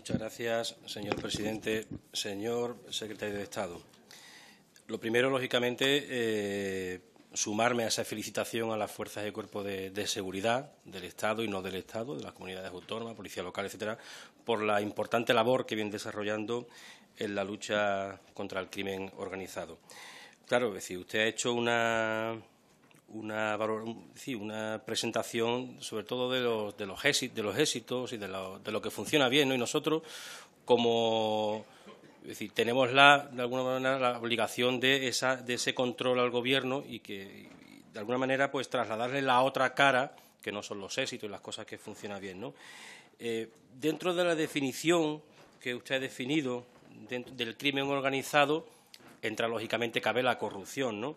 Muchas gracias, señor presidente. Señor secretario de Estado, lo primero, lógicamente, eh, sumarme a esa felicitación a las fuerzas de cuerpo de, seguridad del Estado y no del Estado, de las comunidades autónomas, policía local, etcétera, por la importante labor que vienen desarrollando en la lucha contra el crimen organizado. Claro, es decir, usted ha hecho una, una, una presentación sobre todo de los, de los, éxitos, de los éxitos y de lo, de lo que funciona bien. ¿no? Y nosotros, como tenemos la, de alguna manera la obligación de, esa, de ese control al gobierno y que de alguna manera pues trasladarle la otra cara, que no son los éxitos y las cosas que funcionan bien. ¿no? Eh, dentro de la definición que usted ha definido del crimen organizado, entra lógicamente cabe la corrupción. ¿no?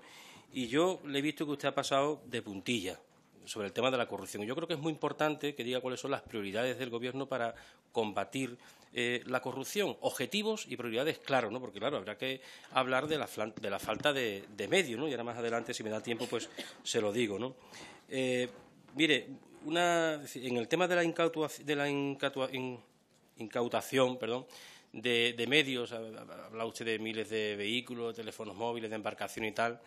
Y yo le he visto que usted ha pasado de puntilla sobre el tema de la corrupción. Yo creo que es muy importante que diga cuáles son las prioridades del Gobierno para combatir eh, la corrupción. Objetivos y prioridades, claro, ¿no? Porque, claro, habrá que hablar de la, falta de, medios, Y ahora más adelante, si me da tiempo, pues se lo digo, eh, mire, en el tema de la, incautación, de la perdón, de, de medios, habla usted de miles de vehículos, de teléfonos móviles, de embarcación y tal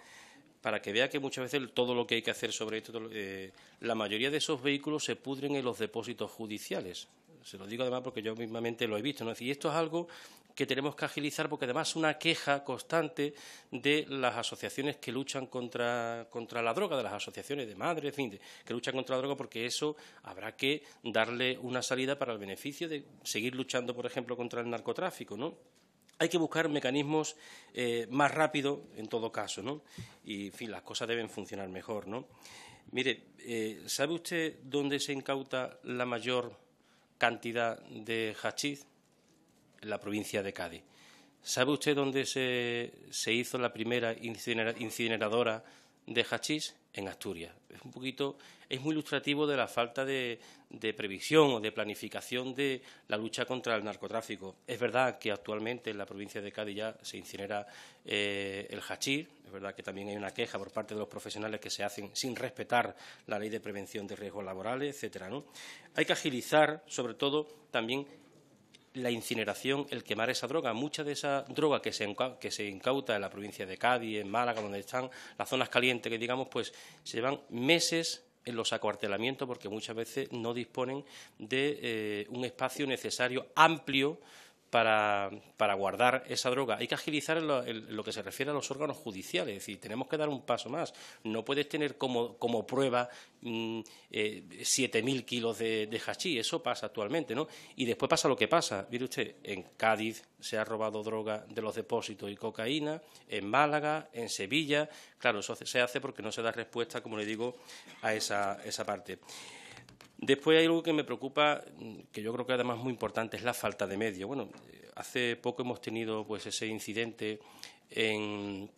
para que vea que muchas veces todo lo que hay que hacer sobre esto, eh, la mayoría de esos vehículos se pudren en los depósitos judiciales. Se lo digo además porque yo mismamente lo he visto. ¿no? esto es algo que tenemos que agilizar porque además es una queja constante de las asociaciones que luchan contra, contra la droga, de las asociaciones de madres, en fin, que luchan contra la droga porque eso habrá que darle una salida para el beneficio de seguir luchando, por ejemplo, contra el narcotráfico, ¿no? hay que buscar mecanismos eh, más rápidos en todo caso, ¿no? Y, en fin, las cosas deben funcionar mejor, ¿no? Mire, eh, ¿sabe usted dónde se incauta la mayor cantidad de hachís? En la provincia de Cádiz. ¿Sabe usted dónde se, se hizo la primera incineradora de hachís? en Asturias. Es un poquito, es muy ilustrativo de la falta de, previsión o de planificación de la lucha contra el narcotráfico. Es verdad que actualmente en la provincia de Cádiz ya se incinera eh, el hachís, es verdad que también hay una queja por parte de los profesionales que se hacen sin respetar la ley de prevención de riesgos laborales, etcétera. Hay que agilizar, sobre todo, también la incineración, el quemar esa droga. Mucha de esa droga que se, que se incauta en la provincia de Cádiz, en Málaga, donde están las zonas calientes, que digamos, pues se llevan meses en los acuartelamientos porque muchas veces no disponen de eh, un espacio necesario, amplio, para, para, guardar esa droga. Hay que agilizar lo, que se refiere a los órganos judiciales, es decir, tenemos que dar un paso más. No puedes tener como, prueba 7.000 mm, eh, kilos de, de hachís, eso pasa actualmente, ¿no? Y después pasa lo que pasa. Mire usted, en Cádiz se ha robado droga de los depósitos y cocaína, en Málaga, en Sevilla. Claro, eso se hace porque no se da respuesta, como le digo, a esa, esa parte. Después hay algo que me preocupa, mm, que yo creo que además muy importante, es la falta de medios. Bueno, eh, hace poco hemos tenido pues ese incidente en,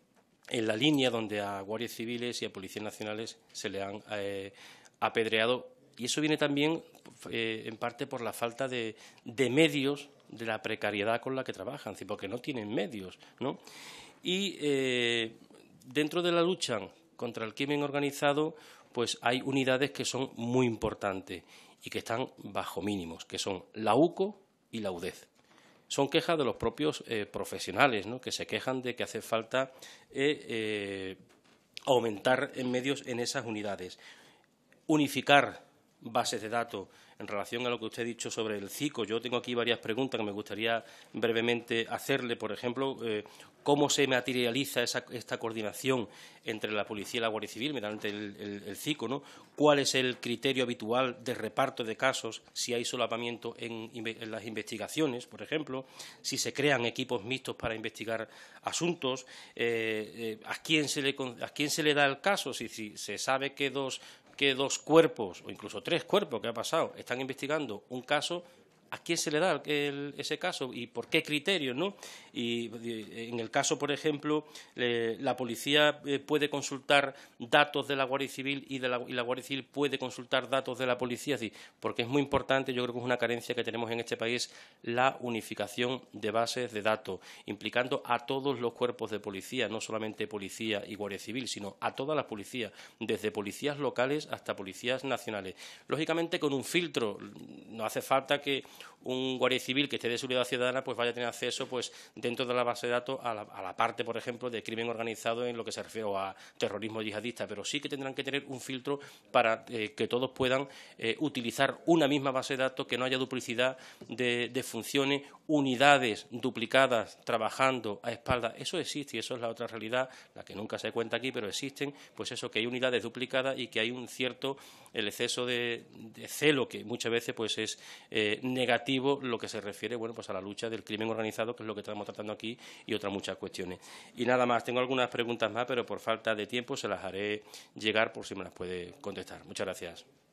la línea donde a guardias civiles y a policías nacionales se le han eh, apedreado. Y eso viene también eh, en parte por la falta de, de, medios, de la precariedad con la que trabajan, porque no tienen medios. ¿no? Y dentro de la lucha contra el crimen organizado, pues hay unidades que son muy importantes y que están bajo mínimos, que son la UCO y la UDEZ. Son quejas de los propios eh, profesionales, que se quejan de que hace falta eh, eh, aumentar en medios en esas unidades. Unificar bases de datos. En relación a lo que usted ha dicho sobre el CICO, yo tengo aquí varias preguntas que me gustaría brevemente hacerle. Por ejemplo, eh, ¿cómo se materializa esta coordinación entre la Policía y la Guardia Civil mediante el, CICO? ¿no? ¿Cuál es el criterio habitual de reparto de casos si hay solapamiento en, las investigaciones, por ejemplo? ¿Si se crean equipos mixtos para investigar asuntos? Eh, eh, ¿a, quién se le, da el caso? Si, si se sabe que dos que dos cuerpos, o incluso tres cuerpos que ha pasado, están investigando un caso a quién se le da ese caso y por qué criterio? ¿no? Y en el caso, por ejemplo, la policía eh, puede consultar datos de la Guardia Civil y, la, y, Guardia Civil puede consultar datos de la policía, porque es muy importante, yo creo que es una carencia que tenemos en este país, la unificación de bases de datos, implicando a todos los cuerpos de policía, no solamente policía y Guardia Civil, sino a todas las policías, desde policías locales hasta policías nacionales. Lógicamente, con un filtro, no hace falta que un guardia civil que esté de seguridad ciudadana pues vaya a tener acceso pues dentro de la base de datos a la, parte, por ejemplo, de crimen organizado en lo que se refiere a terrorismo yihadista, pero sí que tendrán que tener un filtro para eh, que todos puedan eh, utilizar una misma base de datos, que no haya duplicidad de, funciones, unidades duplicadas trabajando a espaldas. Eso existe y eso es la otra realidad, la que nunca se cuenta aquí, pero existen, pues eso, que hay unidades duplicadas y que hay un cierto, el exceso de, celo que muchas veces pues es eh, negativo negativo lo que se refiere bueno, pues a la lucha del crimen organizado, que es lo que estamos tratando aquí, y otras muchas cuestiones. Y nada más, tengo algunas preguntas más, pero por falta de tiempo se las haré llegar por si me las puede contestar. Muchas gracias.